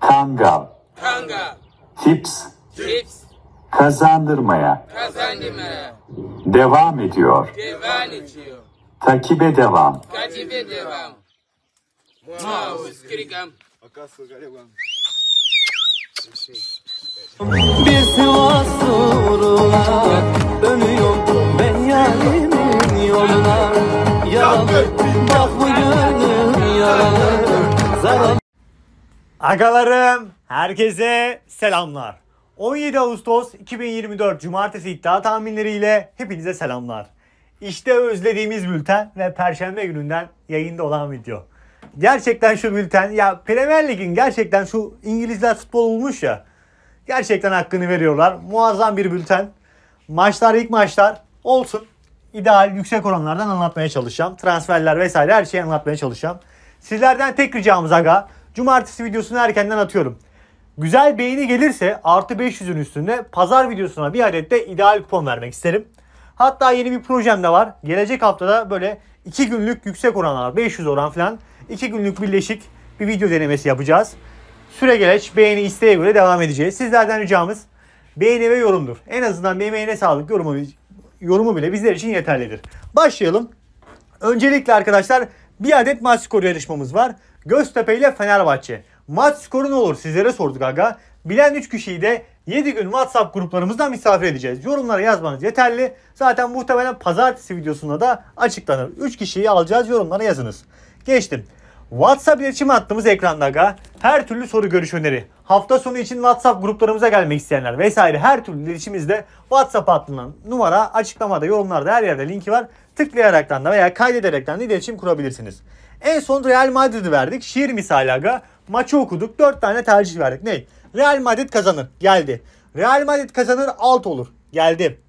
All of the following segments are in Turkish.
Kangal, Kanga. Tips. Tips. Kazandırmaya. Kazandırmaya. Devam ediyor. Devam ediyor. Takibe devam. Takibe devam. Bir Sivas uğruna dönüyorum ben yarimin yoluna Yaralı Agalarım, herkese selamlar. 17 Ağustos 2024 Cumartesi iddia tahminleriyle hepinize selamlar. İşte özlediğimiz bülten ve Perşembe gününden yayında olan video. Gerçekten şu bülten, ya Premier Lig'in gerçekten şu İngilizler futbol olmuş ya. Gerçekten hakkını veriyorlar. Muazzam bir bülten. Maçlar ilk maçlar olsun. İdeal yüksek oranlardan anlatmaya çalışacağım. Transferler vesaire her şeyi anlatmaya çalışacağım. Sizlerden tek ricamız aga Cumartesi videosunu erkenden atıyorum. Güzel beğeni gelirse artı 500'ün üstünde pazar videosuna bir adet de ideal kupon vermek isterim. Hatta yeni bir projem de var. Gelecek haftada böyle 2 günlük yüksek oranlar 500 oran falan 2 günlük birleşik bir video denemesi yapacağız. Süre geleç beğeni isteğe göre devam edeceğiz. Sizlerden ricamız beğeni ve yorumdur. En azından bir emeğine sağlık yorumu, yorumu bile bizler için yeterlidir. Başlayalım. Öncelikle arkadaşlar bir adet maç skoru yarışmamız var. Göztepe ile Fenerbahçe. Maç skoru ne olur sizlere sorduk aga. Bilen 3 kişiyi de 7 gün WhatsApp gruplarımızdan misafir edeceğiz. Yorumlara yazmanız yeterli. Zaten muhtemelen pazartesi videosunda da açıklanır. 3 kişiyi alacağız yorumlara yazınız. Geçtim. WhatsApp iletişim attığımız ekranda aga. Her türlü soru görüş öneri. Hafta sonu için WhatsApp gruplarımıza gelmek isteyenler vesaire her türlü iletişimimizde WhatsApp hattından numara açıklamada yorumlarda her yerde linki var. Tıklayaraktan da veya kaydederekten de iletişim kurabilirsiniz. En son Real Madrid'i verdik. Şiir misali aga. Maçı okuduk. 4 tane tercih verdik. Ney? Real Madrid kazanır. Geldi. Real Madrid kazanır. Alt olur. Geldi.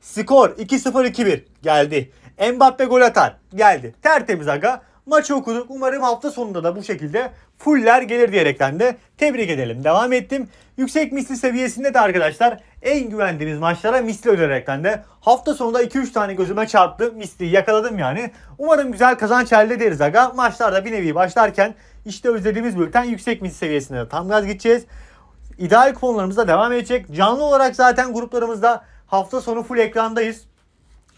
Skor 2-0-2-1. Geldi. Mbappe gol atar. Geldi. Tertemiz aga. Maçı okuduk. Umarım hafta sonunda da bu şekilde fuller gelir diyerekten de tebrik edelim. Devam ettim. Yüksek misli seviyesinde de arkadaşlar en güvendiğimiz maçlara misli öderekten de hafta sonunda 2-3 tane gözüme çarptı misli yakaladım yani. Umarım güzel kazanç elde ederiz aga. Maçlarda bir nevi başlarken işte özlediğimiz bülten yüksek misli seviyesinde tam gaz gideceğiz. İdeal konularımızda devam edecek. Canlı olarak zaten gruplarımızda hafta sonu full ekrandayız.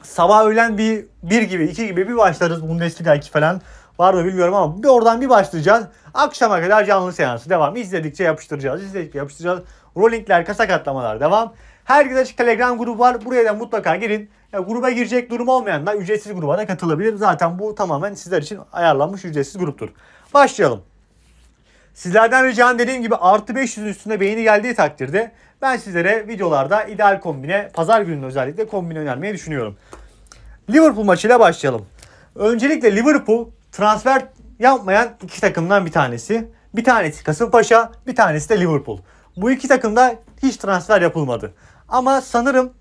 Sabah öğlen bir, bir gibi iki gibi bir başlarız Bundesliga'ki falan var mı bilmiyorum ama bir oradan bir başlayacağız. Akşama kadar canlı seansı devam. İzledikçe yapıştıracağız. İzledikçe yapıştıracağız. Rollingler, kasak atlamalar devam. Herkese açık Telegram grubu var. Buraya da mutlaka girin. Ya, gruba girecek durum olmayanlar ücretsiz gruba da katılabilir. Zaten bu tamamen sizler için ayarlanmış ücretsiz gruptur. Başlayalım. Sizlerden ricam dediğim gibi artı 500'ün üstünde beğeni geldiği takdirde ben sizlere videolarda ideal kombine, pazar gününün özellikle kombine önermeyi düşünüyorum. Liverpool maçıyla başlayalım. Öncelikle Liverpool transfer yapmayan iki takımdan bir tanesi. Bir tanesi Kasımpaşa, bir tanesi de Liverpool. Bu iki takımda hiç transfer yapılmadı. Ama sanırım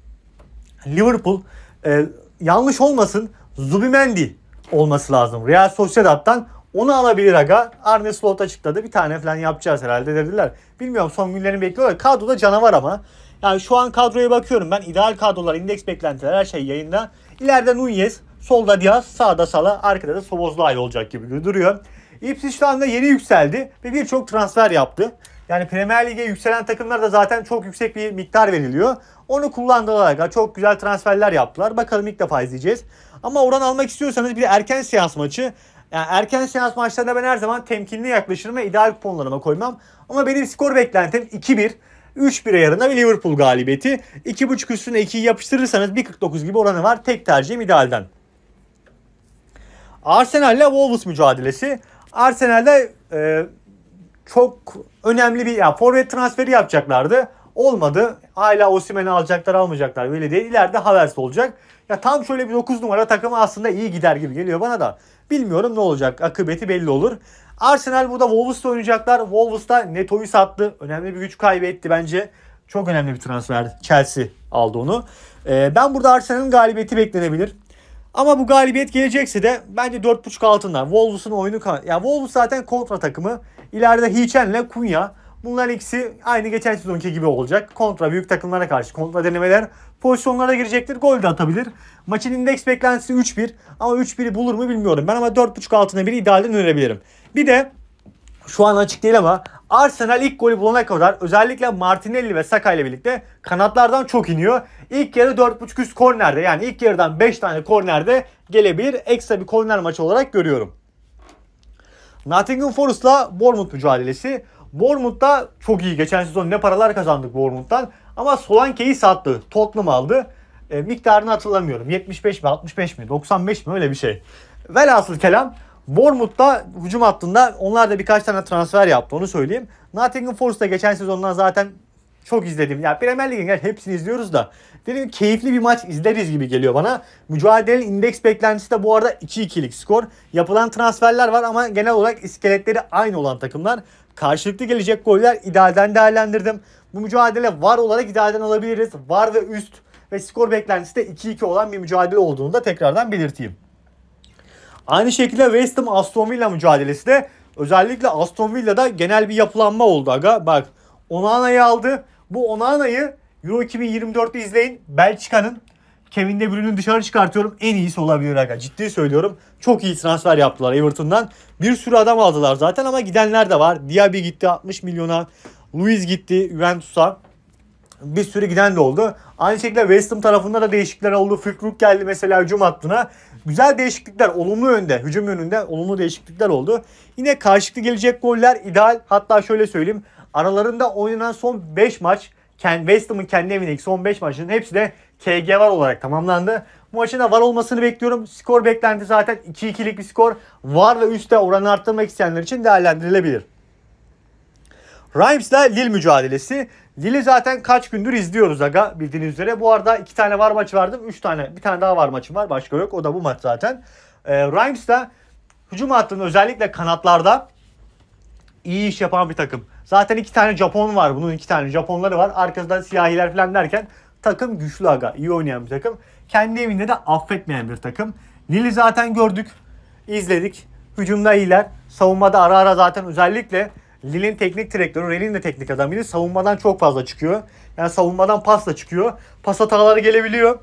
Liverpool e, yanlış olmasın Zubimendi olması lazım. Real Sociedad'dan onu alabilir aga. Arne Slot açıkladı. Bir tane falan yapacağız herhalde dediler. Bilmiyorum son günlerini bekliyorlar. Kadroda canavar ama. Yani şu an kadroya bakıyorum ben. ideal kadrolar, indeks beklentiler her şey yayında. İleride Nunez, Solda Diaz, sağda Sala, arkada da Sobozlay olacak gibi duruyor. Ipswich Town da yeni yükseldi ve birçok transfer yaptı. Yani Premier Lig'e yükselen takımlar da zaten çok yüksek bir miktar veriliyor. Onu kullandılar. Çok güzel transferler yaptılar. Bakalım ilk defa izleyeceğiz. Ama oran almak istiyorsanız bir erken seans maçı. Yani erken seans maçlarında ben her zaman temkinli yaklaşırım ve ideal kuponlarıma koymam. Ama benim skor beklentim 2-1. 3-1'e yarına bir Liverpool galibiyeti. 2.5 üstüne 2'yi yapıştırırsanız 1.49 gibi oranı var. Tek tercihim idealden. Arsenal ile Wolves mücadelesi. Arsenal'de e, çok önemli bir yani forvet transferi yapacaklardı. Olmadı. Hala Osimhen'i alacaklar almayacaklar böyle değil. İleride Havers olacak. Ya tam şöyle bir 9 numara takımı aslında iyi gider gibi geliyor bana da. Bilmiyorum ne olacak. Akıbeti belli olur. Arsenal burada Wolves'la oynayacaklar. Wolves'ta Neto'yu sattı. Önemli bir güç kaybetti bence. Çok önemli bir transfer. Chelsea aldı onu. Ee, ben burada Arsenal'ın galibiyeti beklenebilir. Ama bu galibiyet gelecekse de bence 4.5 altında. Wolves'un oyunu... Ya Wolves zaten kontra takımı. İleride Hiçenle Kunya. Bunlar ikisi aynı geçen sezonki gibi olacak. Kontra büyük takımlara karşı kontra denemeler pozisyonlara girecektir. Gol de atabilir. Maçın indeks beklentisi 3-1 ama 3-1'i bulur mu bilmiyorum. Ben ama 4.5 altına bir idealden önerebilirim. Bir de şu an açık değil ama Arsenal ilk golü bulana kadar özellikle Martinelli ve Saka ile birlikte kanatlardan çok iniyor. İlk yarı 4.5 üst kornerde yani ilk yarıdan 5 tane kornerde gelebilir. Ekstra bir korner maçı olarak görüyorum. Nottingham Forest'la Bournemouth mücadelesi. da çok iyi. Geçen sezon ne paralar kazandık Bournemouth'tan. Ama Solanke'yi sattı. Tottenham aldı. E, miktarını hatırlamıyorum. 75 mi 65 mi 95 mi öyle bir şey. Velhasıl kelam Bournemouth da hücum hattında onlar da birkaç tane transfer yaptı onu söyleyeyim. Nottingham Forest Forest'ta geçen sezondan zaten çok izledim. Ya Premier Lig'in yani hepsini izliyoruz da. Dedim keyifli bir maç izleriz gibi geliyor bana. Mücadelenin indeks beklentisi de bu arada 2-2'lik skor. Yapılan transferler var ama genel olarak iskeletleri aynı olan takımlar. Karşılıklı gelecek goller idealden değerlendirdim. Bu mücadele var olarak idealden alabiliriz. Var ve üst ve skor beklentisi de 2-2 olan bir mücadele olduğunu da tekrardan belirteyim. Aynı şekilde West Ham Aston Villa mücadelesi de özellikle Aston Villa'da genel bir yapılanma oldu aga. Bak Onana'yı aldı. Bu Onana'yı Euro 2024'te izleyin. Belçika'nın Kevin De Bruyne'ü dışarı çıkartıyorum. En iyisi olabilir aga. Ciddi söylüyorum. Çok iyi transfer yaptılar Everton'dan. Bir sürü adam aldılar zaten ama gidenler de var. Diaby gitti 60 milyona. Luis gitti Juventus'a bir sürü giden de oldu. Aynı şekilde West Ham tarafında da değişiklikler oldu. Fükruk geldi mesela hücum hattına. Güzel değişiklikler olumlu yönde, hücum yönünde olumlu değişiklikler oldu. Yine karşılıklı gelecek goller ideal. Hatta şöyle söyleyeyim. Aralarında oynanan son 5 maç West Ham'ın kendi evindeki son 5 maçının hepsi de KG var olarak tamamlandı. Bu maçın da var olmasını bekliyorum. Skor beklenti zaten 2-2'lik bir skor. Var ve üstte oranı arttırmak isteyenler için değerlendirilebilir. Rhymes'la Lille mücadelesi. Lille zaten kaç gündür izliyoruz aga bildiğiniz üzere. Bu arada iki tane var maç verdim. Üç tane bir tane daha var maçım var başka yok. O da bu maç zaten. E, ee, Rimes da hücum hattının özellikle kanatlarda iyi iş yapan bir takım. Zaten iki tane Japon var. Bunun iki tane Japonları var. Arkasından siyahiler falan derken takım güçlü aga. iyi oynayan bir takım. Kendi evinde de affetmeyen bir takım. Lille zaten gördük. izledik. Hücumda iyiler. Savunmada ara ara zaten özellikle Lille'in teknik direktörü, Ren'in de teknik adamıydı. Savunmadan çok fazla çıkıyor. Yani savunmadan pasla çıkıyor. Pas hataları gelebiliyor.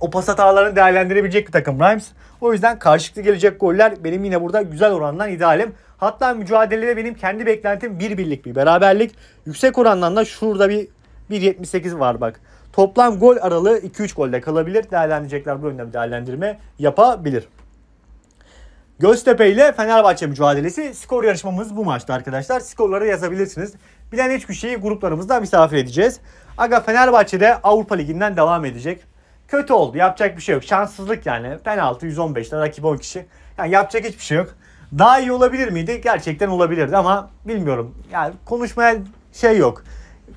O pas hatalarını değerlendirebilecek bir takım Rhymes. O yüzden karşılıklı gelecek goller benim yine burada güzel orandan idealim. Hatta mücadelede benim kendi beklentim bir birlik bir beraberlik. Yüksek orandan da şurada bir 1.78 var bak. Toplam gol aralığı 2-3 golde kalabilir. Değerlendirecekler bu yönde bir değerlendirme yapabilir. Göztepe ile Fenerbahçe mücadelesi skor yarışmamız bu maçta arkadaşlar. Skorları yazabilirsiniz. Bilen hiç kişiyi gruplarımızda misafir edeceğiz. Aga Fenerbahçe de Avrupa Ligi'nden devam edecek. Kötü oldu. Yapacak bir şey yok. Şanssızlık yani. Penaltı 115'te rakip 10 kişi. Yani yapacak hiçbir şey yok. Daha iyi olabilir miydi? Gerçekten olabilirdi ama bilmiyorum. Yani konuşmaya şey yok.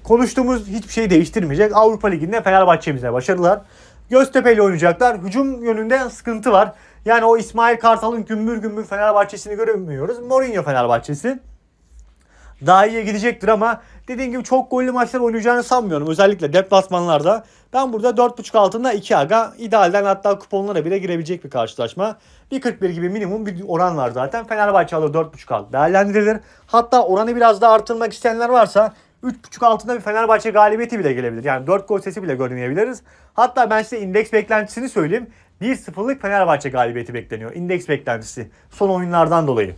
Konuştuğumuz hiçbir şeyi değiştirmeyecek. Avrupa Ligi'nde Fenerbahçe'mize başarılar. Göztepe ile oynayacaklar. Hücum yönünde sıkıntı var. Yani o İsmail Kartal'ın gümbür gümbür Fenerbahçe'sini göremiyoruz. Mourinho Fenerbahçe'si daha iyiye gidecektir ama dediğim gibi çok gollü maçlar oynayacağını sanmıyorum. Özellikle deplasmanlarda. Ben burada 4.5 altında 2 aga idealden hatta kuponlara bile girebilecek bir karşılaşma. 1.41 gibi minimum bir oran var zaten. Fenerbahçe alır 4.5 alt değerlendirilir. Hatta oranı biraz daha artırmak isteyenler varsa 3.5 altında bir Fenerbahçe galibiyeti bile gelebilir. Yani 4 gol sesi bile görünebiliriz. Hatta ben size indeks beklentisini söyleyeyim. 1-0'lık Fenerbahçe galibiyeti bekleniyor. İndeks beklentisi son oyunlardan dolayı.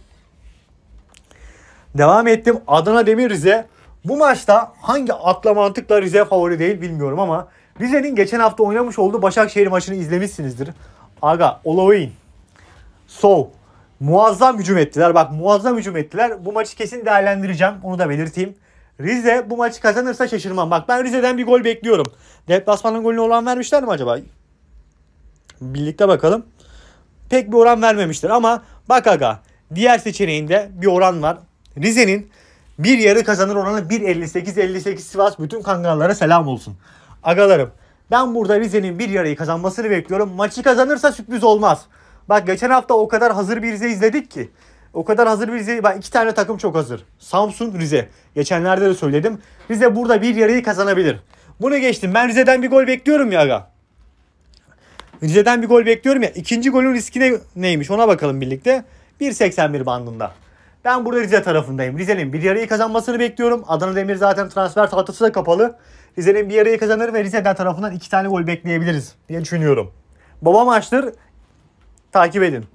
Devam ettim. Adana Demir Rize. Bu maçta hangi akla mantıkla Rize favori değil bilmiyorum ama Rize'nin geçen hafta oynamış olduğu Başakşehir maçını izlemişsinizdir. Aga, Oloyin, Sol, muazzam hücum ettiler. Bak muazzam hücum ettiler. Bu maçı kesin değerlendireceğim. Onu da belirteyim. Rize bu maçı kazanırsa şaşırmam. Bak ben Rize'den bir gol bekliyorum. Deplasmanın golünü olan vermişler mi acaba? Birlikte bakalım. Pek bir oran vermemiştir ama bak aga diğer seçeneğinde bir oran var. Rize'nin bir yarı kazanır oranı 1.58-58 Sivas bütün kangallara selam olsun. Agalarım ben burada Rize'nin bir yarıyı kazanmasını bekliyorum. Maçı kazanırsa sürpriz olmaz. Bak geçen hafta o kadar hazır bir Rize izledik ki. O kadar hazır bir Rize. Bak iki tane takım çok hazır. Samsun, Rize. Geçenlerde de söyledim. Rize burada bir yarıyı kazanabilir. Bunu geçtim. Ben Rize'den bir gol bekliyorum ya aga. Rize'den bir gol bekliyorum ya. İkinci golün riski ne, neymiş ona bakalım birlikte. 1.81 bandında. Ben burada Rize tarafındayım. Rize'nin bir yarayı kazanmasını bekliyorum. Adana Demir zaten transfer tahtası da kapalı. Rize'nin bir yarayı kazanır ve Rize'den tarafından iki tane gol bekleyebiliriz diye düşünüyorum. Baba maçtır. Takip edin.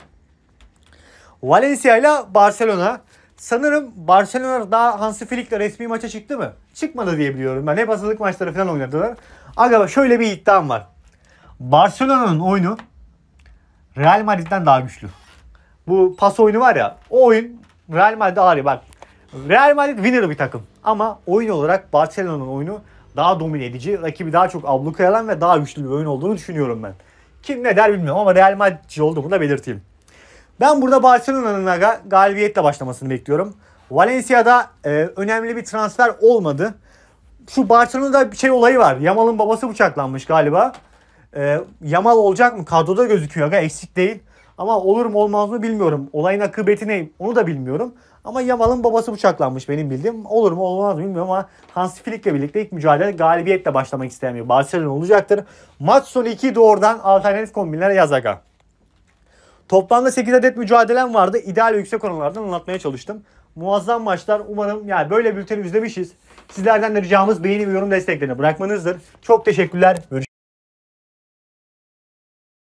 Valencia ile Barcelona. Sanırım Barcelona daha Hansi Flick'le resmi maça çıktı mı? Çıkmadı diye biliyorum ben. Hep hazırlık maçları falan oynadılar. Aga şöyle bir iddiam var. Barcelona'nın oyunu Real Madrid'den daha güçlü. Bu pas oyunu var ya o oyun Real Madrid ağır bak. Real Madrid winner bir takım. Ama oyun olarak Barcelona'nın oyunu daha domine edici, rakibi daha çok ablukaya alan ve daha güçlü bir oyun olduğunu düşünüyorum ben. Kim ne der bilmiyorum ama Real Madrid'ci olduğumu da belirteyim. Ben burada Barcelona'nın galibiyetle başlamasını bekliyorum. Valencia'da e, önemli bir transfer olmadı. Şu Barcelona'da bir şey olayı var. Yamal'ın babası bıçaklanmış galiba. E, Yamal olacak mı? Kadroda gözüküyor aga eksik değil. Ama olur mu olmaz mı bilmiyorum. Olayın akıbeti ne onu da bilmiyorum. Ama Yamal'ın babası bıçaklanmış benim bildiğim. Olur mu olmaz mı bilmiyorum ama Hans Flick'le birlikte ilk mücadele galibiyetle başlamak istemiyor. Barcelona olacaktır. Maç sonu 2 doğrudan alternatif kombinlere yaz aga. Toplamda 8 adet mücadelem vardı. İdeal ve yüksek oranlardan anlatmaya çalıştım. Muazzam maçlar. Umarım yani böyle bülteni izlemişiz. Sizlerden de ricamız beğeni ve yorum desteklerini bırakmanızdır. Çok teşekkürler.